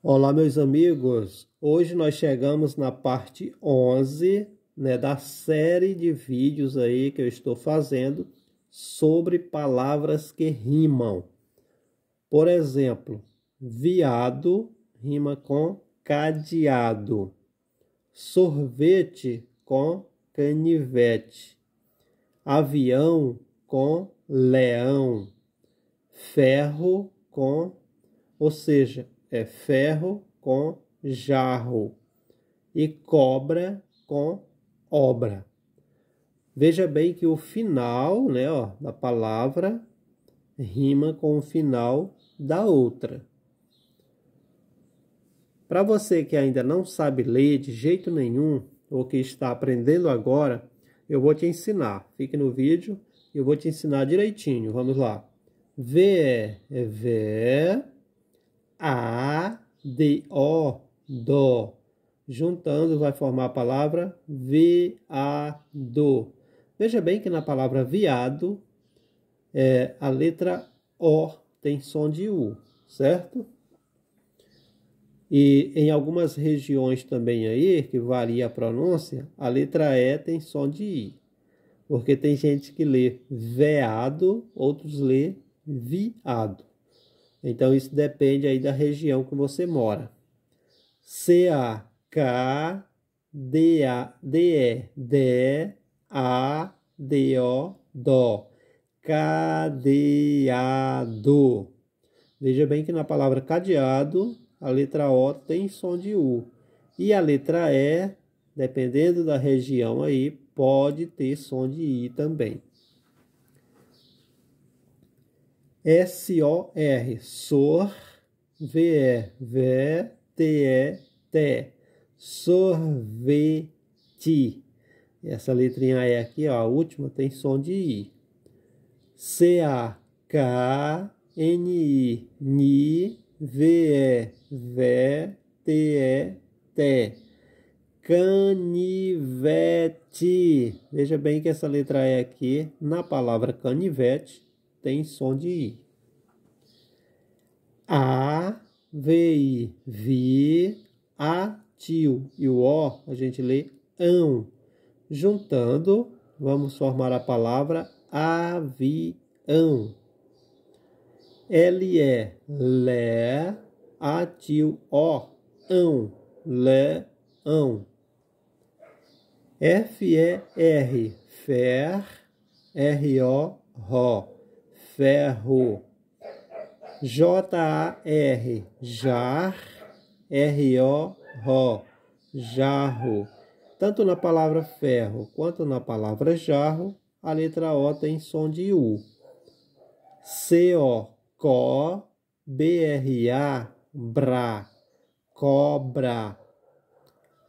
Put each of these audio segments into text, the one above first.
Olá, meus amigos! Hoje nós chegamos na parte 11 né, da série de vídeos aí que eu estou fazendo sobre palavras que rimam. Por exemplo, viado rima com cadeado, sorvete com canivete, avião com leão, ferro com. Ou seja, é ferro com jarro e cobra com obra. Veja bem que o final, né, ó, da palavra rima com o final da outra. Para você que ainda não sabe ler de jeito nenhum ou que está aprendendo agora, eu vou te ensinar. Fique no vídeo, eu vou te ensinar direitinho. Vamos lá. V é ver a, D, O, Dó. Juntando vai formar a palavra viado. Veja bem que na palavra viado, é, a letra O tem som de U, certo? E em algumas regiões também aí, que varia a pronúncia, a letra E tem som de I. Porque tem gente que lê veado, outros lê viado. Então isso depende aí da região que você mora. C A K D A D E D A D O Dó. Cadeado. Veja bem que na palavra cadeado, a letra O tem som de U. E a letra E, dependendo da região aí, pode ter som de I também. S-O-R, SOR, V-E, V-E, T-E, T, sorvete. Essa letrinha E aqui, ó, a última tem som de I. C-A-K-N-I, NI, V-E, V, T-E, T. Canivete. Veja bem que essa letra E aqui, na palavra canivete, tem som de I. A, VI, vi, atil. E o O a gente lê ão. Juntando, vamos formar a palavra avião. L é lé, atil, O, ão, ão. F é R, fer, R-O, ro, ferro J-A-R, jar, R-O-R, jarro. Tanto na palavra ferro quanto na palavra jarro, a letra O tem som de U. C-O, có, B-R-A, bra, cobra.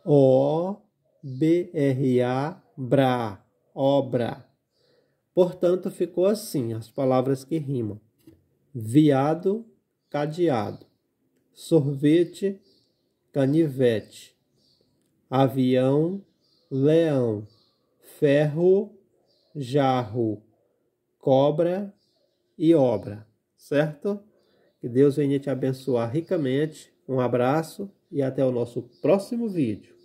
O, B-R-A, bra, obra. Portanto, ficou assim as palavras que rimam viado, cadeado, sorvete, canivete, avião, leão, ferro, jarro, cobra e obra, certo? Que Deus venha te abençoar ricamente. Um abraço e até o nosso próximo vídeo.